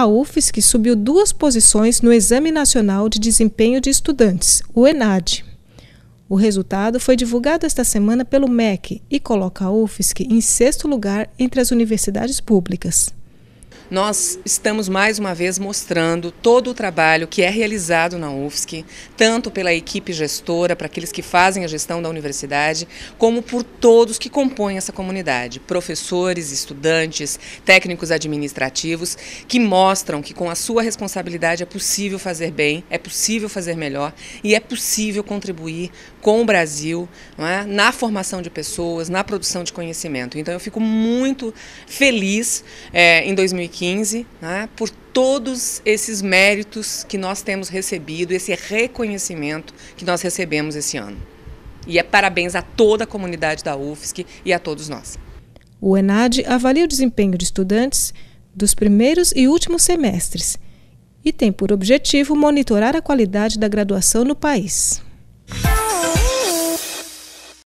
a UFSC subiu duas posições no Exame Nacional de Desempenho de Estudantes, o ENAD. O resultado foi divulgado esta semana pelo MEC e coloca a UFSC em sexto lugar entre as universidades públicas nós estamos mais uma vez mostrando todo o trabalho que é realizado na UFSC, tanto pela equipe gestora, para aqueles que fazem a gestão da universidade, como por todos que compõem essa comunidade, professores, estudantes, técnicos administrativos, que mostram que com a sua responsabilidade é possível fazer bem, é possível fazer melhor e é possível contribuir com o Brasil é? na formação de pessoas, na produção de conhecimento. Então eu fico muito feliz é, em 2015 2015, né, por todos esses méritos que nós temos recebido, esse reconhecimento que nós recebemos esse ano. E é parabéns a toda a comunidade da UFSC e a todos nós. O ENAD avalia o desempenho de estudantes dos primeiros e últimos semestres e tem por objetivo monitorar a qualidade da graduação no país.